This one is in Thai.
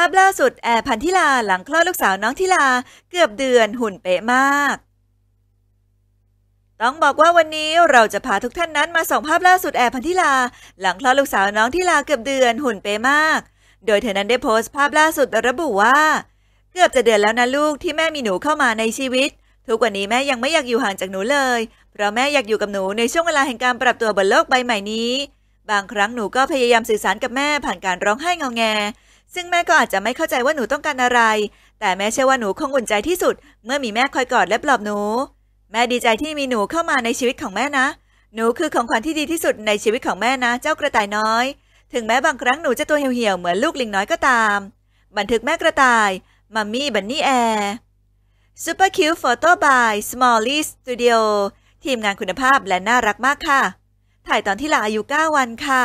าพล่าสุด แอร์พันธิลา หลังคลอดลูกสาวน้องธิลาเกือบเดือนหุ่นเป๊ะมาก ต้องบอกว่าวันนี้เราจะพาทุกท่านนั้นมาส่องภาพล่าสุดแอร์พันธิลา หลังคลอดลูกสาวน้องธิลาเกือบเดือนหุ่นเป๊ะมาก โดยเธอนั้นได้โพสต์ภาพล่าสุดระบุว่า เกือบจะเดือนแล้วนะ ลูกที่แม่มีหนูเข้ามาในชีวิต ทุกวันนี้แม่ยังไม่อยากอยู่ห่างจากหนูเลย เพราะแม่อยากอยู่กับหนูในช่วงเวลาแห่งการปรับตัวบนโลกใบใหม่นี้ บางครั้งหนูก็พยายามสื่อสารกับแม่ผ่านการร้องไห้งอแงซึ่งแม่ก็อาจจะไม่เข้าใจว่าหนูต้องการอะไร แต่แม่เชื่อว่าหนูคงอุ่นใจที่สุด เมื่อมีแม่คอยกอดและปลอบหนู แม่ดีใจที่มีหนูเข้ามาในชีวิตของแม่นะ หนูคือของขวัญที่ดีที่สุดในชีวิตของแม่นะ เจ้ากระต่ายน้อย ถึงแม้บางครั้งหนูจะตัวเหี่ยวๆเหมือนลูกลิงน้อยก็ตาม บันทึกแม่กระต่าย มัมมี่บันนี่แอร์ปอ p e r ิวโฟโต้บายสมอลลี่สตูดิโอทีมงานคุณภาพและน่ารักมากค่ะ ถ่ายตอนที่หลาอายุ 9 วันค่ะ